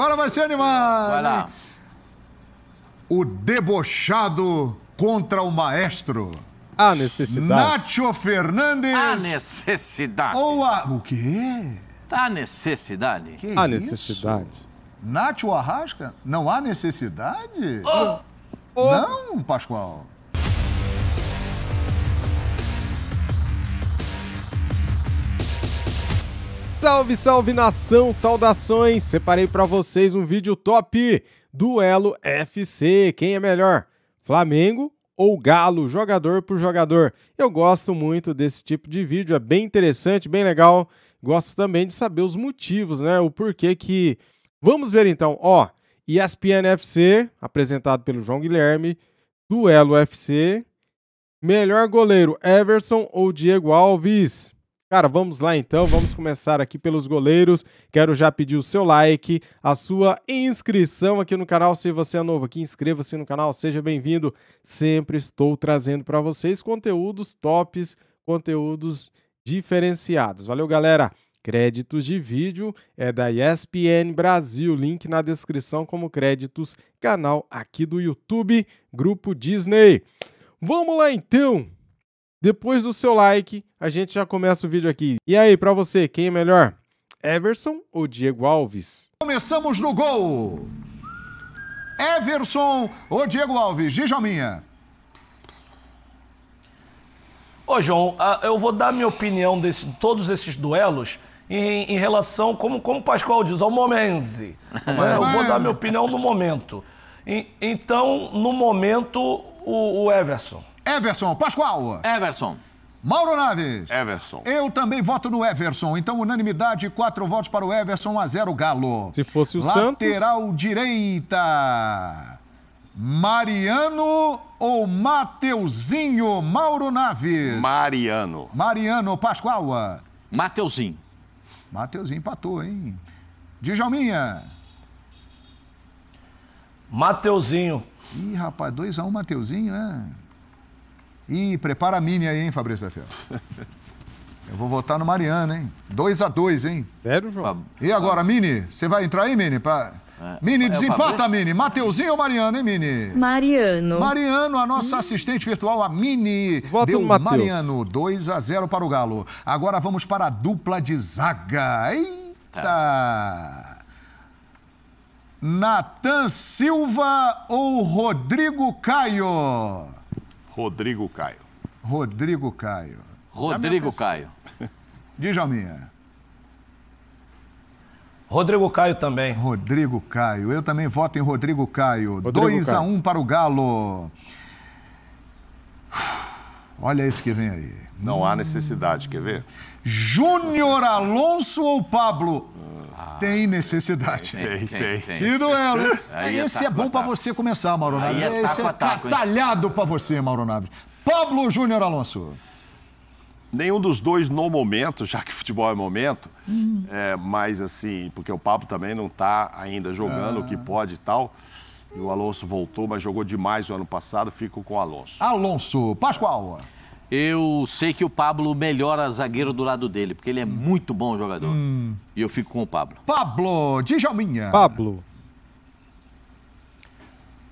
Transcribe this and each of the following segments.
Agora vai ser animado. Vai lá. O debochado contra o maestro. A necessidade. Nacho Fernandes. A necessidade. Ou a. O quê? Tá a necessidade. Que a necessidade. Isso? Nacho Arrasca? Não há necessidade? Oh. Oh. Não, Pascoal. Salve, salve nação, saudações! Separei para vocês um vídeo top: duelo FC. Quem é melhor, Flamengo ou Galo, jogador por jogador? Eu gosto muito desse tipo de vídeo, é bem interessante, bem legal. Gosto também de saber os motivos, né? O porquê que. Vamos ver então, ó. ESPN FC, apresentado pelo João Guilherme, duelo FC. Melhor goleiro, Everson ou Diego Alves? Cara, vamos lá então, vamos começar aqui pelos goleiros. Quero já pedir o seu like, a sua inscrição aqui no canal, se você é novo aqui, inscreva-se no canal, seja bem-vindo. Sempre estou trazendo para vocês conteúdos tops, conteúdos diferenciados. Valeu, galera. Créditos de vídeo é da ESPN Brasil, link na descrição como créditos, canal aqui do YouTube, grupo Disney. Vamos lá então. Depois do seu like, a gente já começa o vídeo aqui. E aí, para você, quem é melhor? Everson ou Diego Alves? Começamos no gol. Everson ou Diego Alves? Djalminha. Ô, João, eu vou dar minha opinião de todos esses duelos em, em relação, como, como o Pascoal diz, ao Momense. eu vou dar minha opinião no momento. então, no momento, o, o Everson. Everson Pascoal. Everson. Mauro Naves. Everson. Eu também voto no Everson. Então, unanimidade, quatro votos para o Everson, a zero Galo. Se fosse o Lateral Santos... Lateral direita. Mariano ou Mateuzinho? Mauro Naves. Mariano. Mariano Pascoal. Mateuzinho. Mateuzinho empatou, hein? Djalminha. Mateuzinho. Ih, rapaz, 2x1 um, Mateuzinho, é? Ih, prepara a mini aí, hein, Fabrício da Fiel. Eu vou votar no Mariano, hein? 2 a 2 hein? Sério, João? E agora, Mini? Você vai entrar aí, Mini? Pra... É. Mini, é, desempata, Mini. Mateuzinho ou Mariano, hein, Mini? Mariano. Mariano, a nossa assistente virtual, a Mini. Voto deu Mariano, 2 a 0 para o Galo. Agora vamos para a dupla de zaga. Eita! Tá. Natan Silva ou Rodrigo Caio? Rodrigo Caio. Rodrigo Caio. Rodrigo Caio. a minha, Rodrigo Caio também. Rodrigo Caio. Eu também voto em Rodrigo Caio. 2 a 1 um para o Galo. Olha esse que vem aí. Não hum. há necessidade, quer ver? Júnior Alonso ou Pablo? Ah. tem necessidade. Tem, tem, tem. Que duelo! É, né? Aí é esse é, bom para você começar, Mauro Naves. É esse é talhado para você, Mauro Naves. Pablo Júnior Alonso. Nenhum dos dois no momento, já que futebol é momento, hum. é, mas assim, porque o Pablo também não está ainda jogando ah. o que ah. pode e tal. E o Alonso voltou, mas jogou demais o ano passado, fico com o Alonso. Alonso, Pascoal. Eu sei que o Pablo melhora zagueiro do lado dele, porque ele é muito bom jogador. Hum. E eu fico com o Pablo. Pablo, Djalminha. Pablo.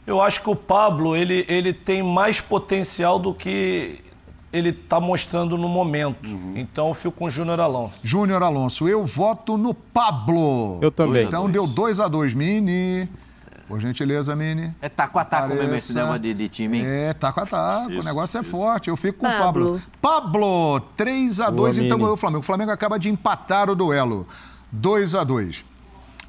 Eu acho que o Pablo ele, ele tem mais potencial do que ele está mostrando no momento. Uhum. Então eu fico com o Júnior Alonso. Júnior Alonso, eu voto no Pablo. Eu também. Então dois. deu 2 a 2 Mini. Por gentileza, Nini. É taco a taco mesmo esse tema de, de time, hein? É, taco a taco. o negócio é isso. é forte. Eu fico com Pablo. o Pablo. Pablo, 3x2, então ganhou o Flamengo. O Flamengo acaba de empatar o duelo. 2x2.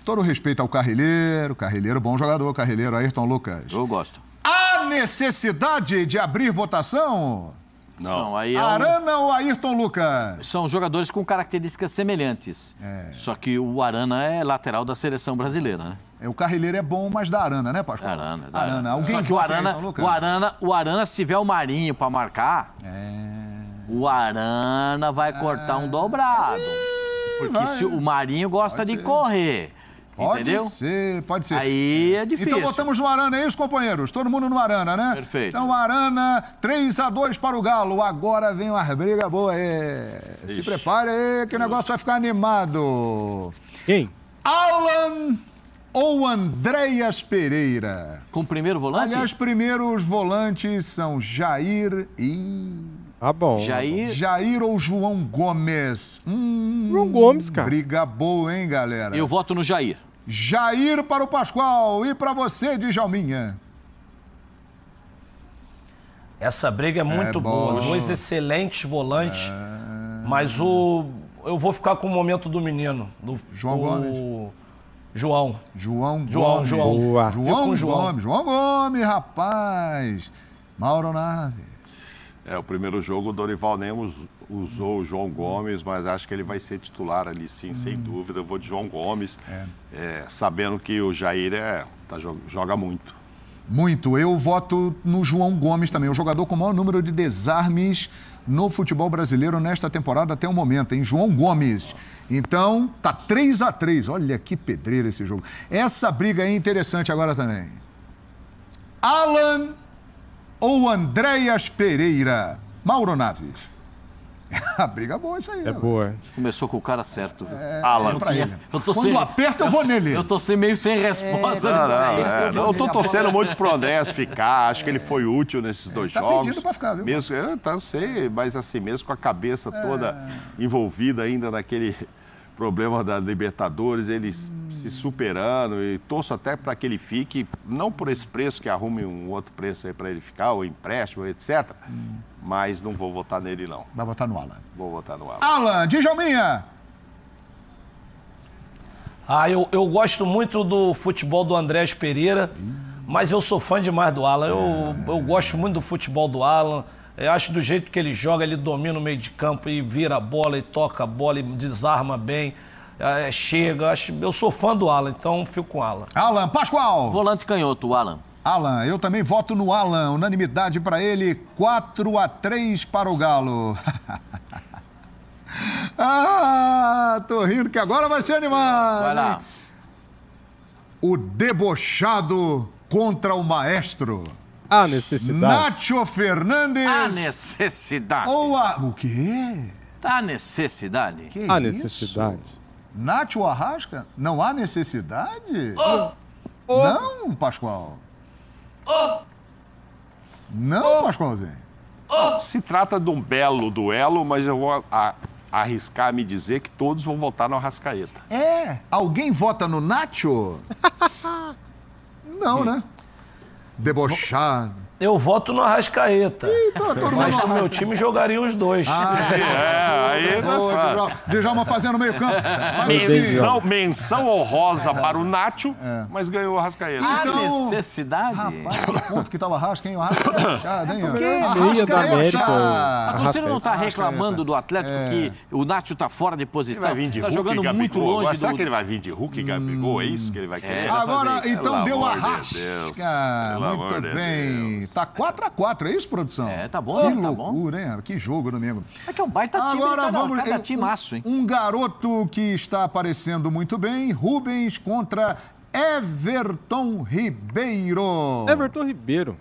Todo respeito ao Carrilheiro, Carrilheiro, bom jogador, Carrilheiro, Ayrton Lucas. Eu gosto. Há necessidade de abrir votação? Não. Não é Arana um... ou Ayrton Lucas? São jogadores com características semelhantes. É. Só que o Arana é lateral da seleção brasileira, né? É, o carrilheiro é bom, mas da Arana, né, Pascoal? Arana, da Arana. Alguém Só que o Arana, o Arana, o Arana, se tiver o Marinho para marcar, é... o Arana vai é... cortar um dobrado. porque se o Marinho gosta Pode de ser. correr. Pode Entendeu? ser, pode ser. Aí é então difícil. Então botamos no Arana, é isso, companheiros? Todo mundo no Arana, né? Perfeito. Então, Arana, 3 a 2 para o Galo. Agora vem uma briga boa aí. É. Se prepare aí, que o negócio vai ficar animado. Quem? Alan ou Andréas Pereira? Com primeiro volante? Aliás, primeiros volantes são Jair e. Ah, bom. Jair. Jair ou João Gomes? Hum, João Gomes, cara. Briga boa, hein, galera? Eu voto no Jair. Jair para o Pascoal e para você, Djalminha. Essa briga é muito é boa. Dois excelentes volantes. É... Mas o. Eu vou ficar com o momento do menino. Do, João o... Gomes. João. João João, Gomes. João. Boa. João, João. Gomes. João Gomes, rapaz. Mauro Nave. É, o primeiro jogo o Dorival nem usou o João Gomes, mas acho que ele vai ser titular ali, sim, hum. sem dúvida. Eu vou de João Gomes, é. É, sabendo que o Jair é, tá, joga muito. Muito. Eu voto no João Gomes também, o jogador com o maior número de desarmes no futebol brasileiro nesta temporada até o momento, hein? João Gomes. Então, tá 3 a 3 Olha que pedreira esse jogo. Essa briga é interessante agora também. Alan ou Andréas Pereira? Mauro Naves. a briga é boa isso aí. É né, boa. Começou com o cara certo, viu? É, é Alan. É tinha... eu tô Quando sem... aperta, eu vou nele. Eu tô sem, meio sem resposta é, não, não, eu tô torcendo muito pro Andréas ficar. Acho que ele foi útil nesses dois tá jogos. Tá pedindo pra ficar, viu? Mesmo, eu tá, sei, mas assim, mesmo com a cabeça é. toda envolvida ainda naquele problema da Libertadores, ele hum. se superando e torço até para que ele fique, não por esse preço, que arrume um outro preço aí para ele ficar, ou empréstimo, etc. Hum mas não vou votar nele, não. Vai votar no Alan. Vou votar no Alan. Alan, Djalminha! Ah, eu, eu gosto muito do futebol do Andrés Pereira, mas eu sou fã demais do Alan. Eu, eu gosto muito do futebol do Alan. Eu acho do jeito que ele joga, ele domina o meio de campo e vira a bola, e toca a bola, e desarma bem. É, chega, eu, acho, eu sou fã do Alan, então fico com o Alan. Alan, Pascoal! Volante canhoto, Alan. Alan, eu também voto no Alan. Unanimidade para ele, 4 a 3 para o Galo. ah, tô rindo que agora vai ser animado. Vai lá. O debochado contra o maestro. A necessidade. Nacho Fernandes. A necessidade. Ou a. O quê? Tá a necessidade. Que a necessidade. Nacho Arrasca? Não há necessidade? Oh. Oh. Não, Pascoal. Oh. Não, Pascoalzinho. Oh. Se trata de um belo duelo, mas eu vou a, a, arriscar me dizer que todos vão votar no Arrascaeta. É? Alguém vota no Nacho? Não, né? Debochado. Eu voto no Arrascaeta. Ih, tô, então tô mas no meu time jogaria os dois. Ah, é, aí é, é Djalma fazendo meio campo. Assim, menção, menção honrosa para o Nacho, é. é. mas ganhou o Arrascaeta. Ah, então, a necessidade? Rapaz, que ponto que estava tá Arrasca, hein? O Arrasca tá é fechado, hein? da América. A é torcida não tá reclamando do Atlético é. que o Nacho tá fora de posição. Ele vai vir de tá Hulk, jogando Gabigol. muito longe Agora, do... Será que ele vai vir de Hulk e Gabigol? É isso que ele vai hum. querer? Agora, então, deu Arrasca. Muito bem. Tá 4x4, é isso, produção? É, tá bom, que né? loucura, tá bom. Hein? Que jogo, eu né, não É que é um baita time, Agora, vamos, cada é um, timaço, hein? Um garoto que está aparecendo muito bem, Rubens contra Everton Ribeiro. Everton Ribeiro.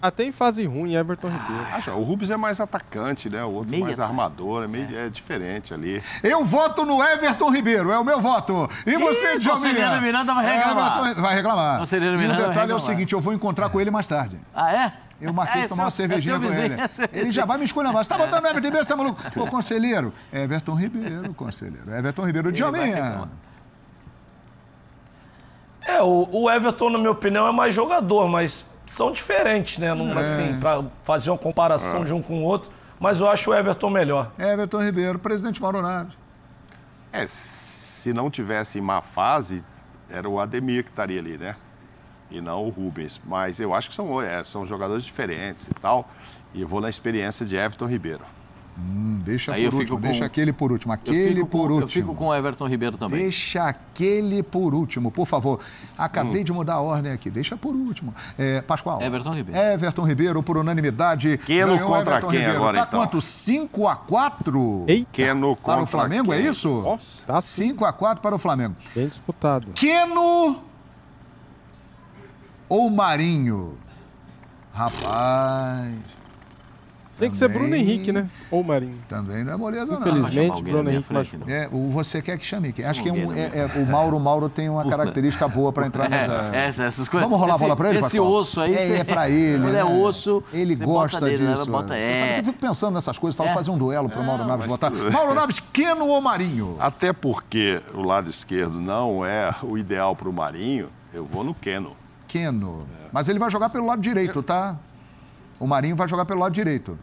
Até em fase ruim, Everton Ribeiro. Acho, o Rubens é mais atacante, né? O outro Meia, mais armador, é, meio, é. é diferente ali. Eu voto no Everton Ribeiro, é o meu voto. E você, Jovem Miranda? Miranda vai é, reclamar. Everton vai reclamar. Conselheiro Miranda e o detalhe é o seguinte, eu vou encontrar com ele mais tarde. Ah, é? Eu marquei é, tomar seu, uma cervejinha é vizinho, com ele. É ele já vai me escolher Você tá botando o Everton Ribeiro, você tá maluco? Ô, conselheiro, Everton Ribeiro, conselheiro. Everton Ribeiro, Diominha. É, o, o Everton, na minha opinião, é mais jogador, mas são diferentes, né? Não, é. Assim, para fazer uma comparação é. de um com o outro, mas eu acho o Everton melhor. Everton Ribeiro, presidente Mauro É, se não tivesse má fase, era o Ademir que estaria ali, né? E não o Rubens. Mas eu acho que são, é, são jogadores diferentes e tal. E eu vou na experiência de Everton Ribeiro. Hum, deixa Aí por último, com... deixa aquele por último, aquele por com, último. Eu fico com o Everton Ribeiro também. Deixa aquele por último, por favor. Acabei hum. de mudar a ordem aqui, deixa por último. É, Pascoal. Everton Ribeiro. Everton Ribeiro, por unanimidade. Queno contra Everton quem Ribeiro. agora, tá então? quanto? 5 a 4 Eita. Queno contra Para o Flamengo, quem? é isso? Nossa, tá 5 a 4 para o Flamengo. Bem disputado. Queno ou Marinho? Rapaz... Tem que ser Bruno Henrique, né? Ou Marinho. Também não é moleza, não. Infelizmente, Bruno Henrique frente, não. É, o Você quer que chame Acho que é um, é, é, o Mauro Mauro tem uma característica boa para entrar nessa... É, Essa, essas coisas. Vamos rolar esse, a bola para ele, Esse osso aí... É, é para ele. Ele é né? é osso. Ele gosta dele, né? disso. Bota, é. eu fico pensando nessas coisas, falo fazer um duelo para o Mauro Naves botar. Mauro Naves, Queno ou Marinho? Até porque o lado esquerdo não é o ideal para o Marinho, eu vou no Queno. Queno. Mas ele vai jogar pelo lado direito, tá? O Marinho vai jogar pelo lado direito.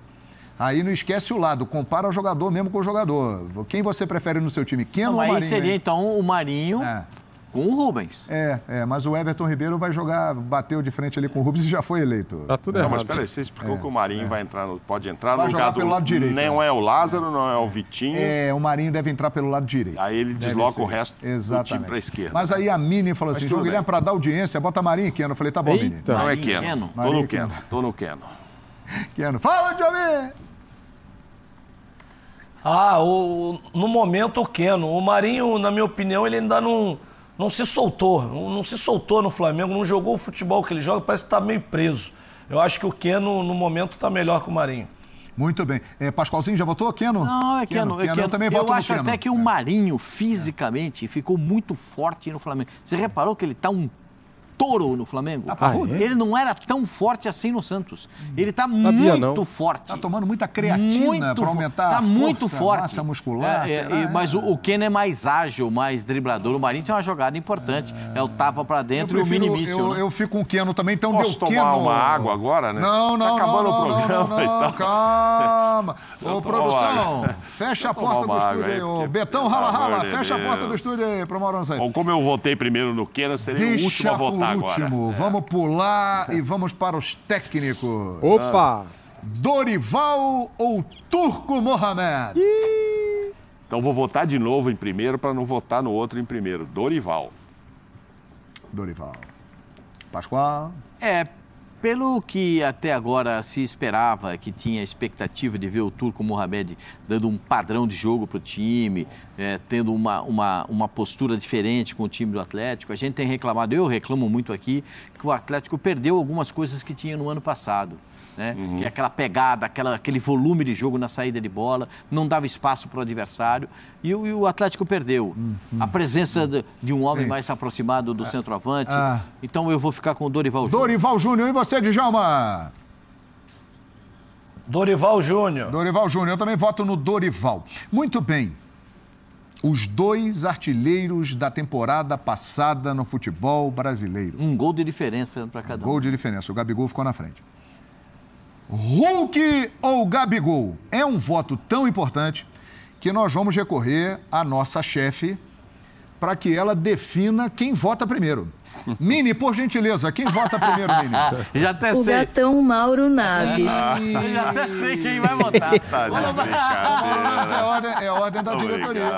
Aí não esquece o lado, compara o jogador mesmo com o jogador. Quem você prefere no seu time, Keno não, ou Marinho? Aí seria hein? então o Marinho é. com o Rubens. É, é, mas o Everton Ribeiro vai jogar, bateu de frente ali com o Rubens e já foi eleito. Tá tudo não, errado. Mas peraí, você explicou é, que o Marinho é. vai entrar, no, pode entrar vai no jogar lugar pelo do, lado direito. Não é, é o Lázaro, não é o Vitinho. É, o Marinho deve entrar pelo lado direito. Aí ele desloca o resto Exatamente. do time para esquerda. Mas aí a Mini falou assim, João Guilherme, para dar audiência, bota Marinho e Keno. Eu falei, tá bom, Mini. Não é Keno. Tô no Keno. Tô no Keno que ano? Fala, Jovem! Ah, o, no momento o Keno. O Marinho, na minha opinião, ele ainda não, não se soltou. Não, não se soltou no Flamengo, não jogou o futebol que ele joga, parece que está meio preso. Eu acho que o Keno, no momento, está melhor que o Marinho. Muito bem. É, Pascoalzinho, já votou? Keno? Não, é Keno. Keno, Keno. É Keno. Eu também voto Eu acho até que o é. Marinho, fisicamente, ficou muito forte no Flamengo. Você reparou que ele está um touro no Flamengo. Ah, ah, é? Ele não era tão forte assim no Santos. Hum. Ele está muito não. forte. Está tomando muita creatina para aumentar tá a força, muito forte. massa muscular. É, é, mas é. o, o Ken é mais ágil, mais driblador. O Marinho tem uma jogada importante. É, o tapa para dentro prefiro, e o minimício. Eu, né? eu fico com o Keno também, então Posso deu tomar Keno. uma água agora, né? Não, não, tá acabando não, não, o programa não, não, calma. Ô, então produção, fecha a porta do estúdio aí. Betão, rala, rala, fecha a porta do estúdio aí para o Bom, como eu votei primeiro no Keno, seria o último a votar último. Agora. É. Vamos pular e vamos para os técnicos. Opa! Dorival ou Turco Mohamed? Então vou votar de novo em primeiro para não votar no outro em primeiro. Dorival. Dorival. Pascoal? É, pelo que até agora se esperava, que tinha expectativa de ver o Turco Mohamed dando um padrão de jogo para o time, é, tendo uma, uma, uma postura diferente com o time do Atlético, a gente tem reclamado, eu reclamo muito aqui, que o Atlético perdeu algumas coisas que tinha no ano passado né? Uhum. Que é aquela pegada, aquela, aquele volume de jogo na saída de bola, não dava espaço para o adversário. E, e, o Atlético perdeu. Uhum. A presença de, de um homem Sim. mais aproximado do é. centroavante. Ah. Então eu vou ficar com o Dorival Júnior. Dorival Júnior, e você, Djalma? Dorival Júnior. Dorival Júnior, eu também voto no Dorival. Muito bem. Os dois artilheiros da temporada passada no futebol brasileiro. Um gol de diferença para cada um. um. Gol de diferença. O Gabigol ficou na frente. Hulk ou Gabigol? É um voto tão importante que nós vamos recorrer à nossa chefe para que ela defina quem vota primeiro. Mini, por gentileza, quem vota primeiro, Mini? Já até sei. O gatão Mauro Naves. E... Já até sei quem vai votar. Tá Mauro Naves é ordem, é ordem da Obrigado, diretoria.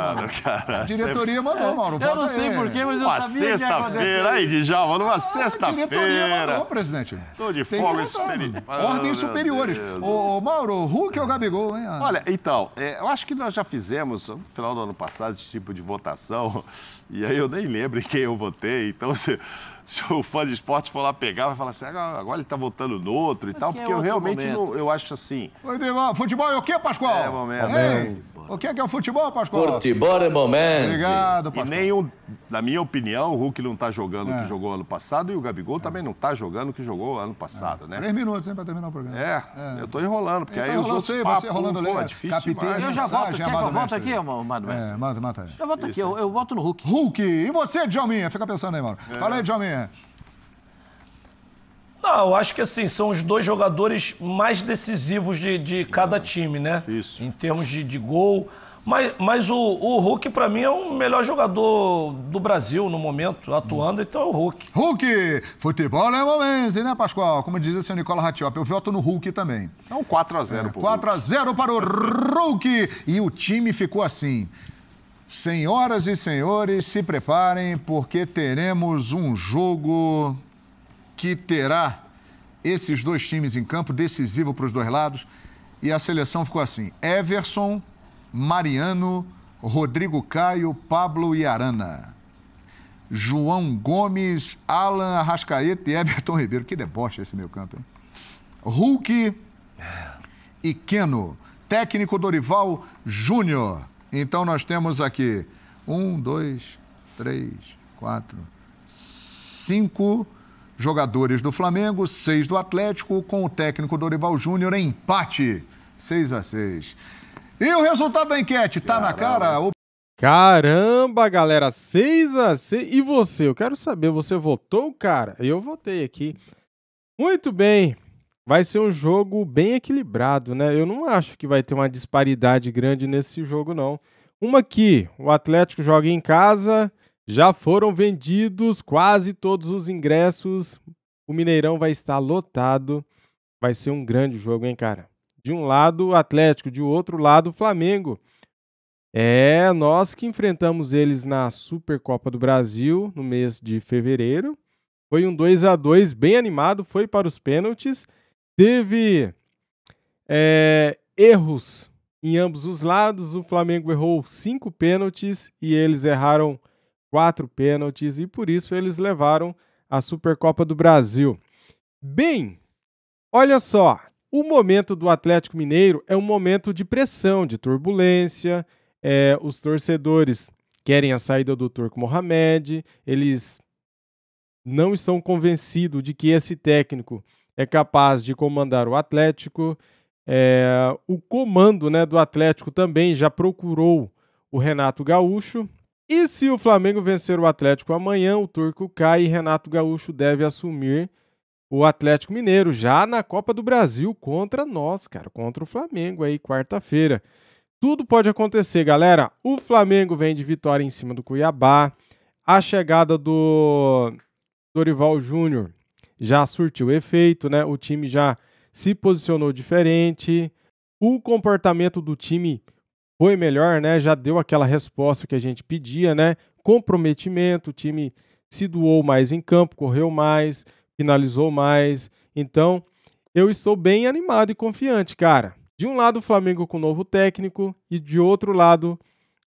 Cara, a diretoria sempre... mandou, é. Mauro. Eu não sei porquê, mas eu uma sabia sexta-feira, aí, Djalma, numa ah, sexta-feira. A diretoria mandou, presidente. Tô de folga experiente. Ah, Ordens superiores. Ô, Mauro, Hulk ou Gabigol, hein? Ah. Olha, então, é, eu acho que nós já fizemos, no final do ano passado, esse tipo de votação, e aí eu nem lembro em quem eu votei, então... Se... se o fã de esporte for lá pegar, vai falar assim, ah, agora ele tá voltando no outro e tal, é porque é eu realmente não, eu acho assim. Futebol é o quê, Pascoal? É momento. o que é, que é o futebol, Pascoal? Futebol é momento. Obrigado, Pascoal. E nenhum na minha opinião, o Hulk não está jogando o é. que jogou ano passado e o Gabigol é. também não está jogando o que jogou ano passado, é. né? Três minutos, hein, para terminar o programa. É, é. eu estou enrolando, porque então aí eu sou. papos... Você enrolando pô, é difícil Capitão, Eu já volto, quer eu voto aqui, Amado Mestre? É, mata, mata. Eu volto aqui, eu, eu no Hulk. Hulk! E você, Djalminha? Fica pensando aí, mano. É. Fala aí, Djalminha. Não, eu acho que assim, são os dois jogadores mais decisivos de, de cada time, né? Isso. Em termos de, de gol... Mas, mas o, o Hulk, para mim, é o melhor jogador do Brasil no momento, atuando, então é o Hulk. Hulk! Futebol é momento, né, Pascoal? Como diz seu Nicola Ratiop, eu voto no Hulk também. Então 4x0 é, 4x0 é, para o Hulk! E o time ficou assim. Senhoras e senhores, se preparem, porque teremos um jogo que terá esses dois times em campo decisivo para os dois lados. E a seleção ficou assim: Everson Mariano, Rodrigo Caio, Pablo e Arana. João Gomes, Alan Arrascaeta e Everton Ribeiro. Que deboche esse meio campo. Hein? Hulk e Keno. Técnico Dorival Júnior. Então nós temos aqui um, dois, três, quatro, cinco jogadores do Flamengo, seis do Atlético, com o técnico Dorival Júnior em empate. 6 a 6 e o resultado da enquete? Tá Caramba. na cara? O... Caramba, galera, 6 a 6 E você? Eu quero saber, você votou, cara? Eu votei aqui. Muito bem. Vai ser um jogo bem equilibrado, né? Eu não acho que vai ter uma disparidade grande nesse jogo, não. Uma aqui. o Atlético joga em casa, já foram vendidos quase todos os ingressos. O Mineirão vai estar lotado. Vai ser um grande jogo, hein, cara? De um lado, Atlético, de outro lado, Flamengo. É, nós que enfrentamos eles na Supercopa do Brasil no mês de fevereiro. Foi um 2 a 2 bem animado, foi para os pênaltis. Teve é, erros em ambos os lados. O Flamengo errou cinco pênaltis e eles erraram quatro pênaltis e por isso eles levaram a Supercopa do Brasil. Bem, olha só, o momento do Atlético Mineiro é um momento de pressão, de turbulência. É, os torcedores querem a saída do Turco Mohamed, eles não estão convencidos de que esse técnico é capaz de comandar o Atlético. É, o comando né, do Atlético também já procurou o Renato Gaúcho. E se o Flamengo vencer o Atlético amanhã, o Turco cai e Renato Gaúcho deve assumir o Atlético Mineiro já na Copa do Brasil contra nós, cara, contra o Flamengo aí quarta-feira. Tudo pode acontecer, galera. O Flamengo vem de vitória em cima do Cuiabá. A chegada do Dorival Júnior já surtiu efeito, né? O time já se posicionou diferente. O comportamento do time foi melhor, né? Já deu aquela resposta que a gente pedia, né? Comprometimento, o time se doou mais em campo, correu mais, finalizou mais. Então, eu estou bem animado e confiante, cara. De um lado, o Flamengo com novo técnico e de outro lado,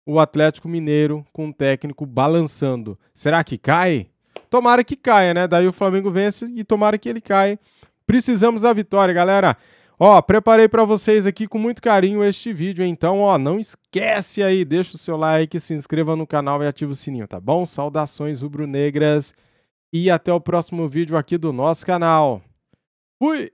o Atlético Mineiro com um técnico balançando. Será que cai? Tomara que caia, né? Daí o Flamengo vence e tomara que ele caia. Precisamos da vitória, galera. Ó, preparei para vocês aqui com muito carinho este vídeo, então, ó, não esquece aí, deixa o seu like, se inscreva no canal e ativa o sininho, tá bom? Saudações rubro-negras e até o próximo vídeo aqui do nosso canal. Fui!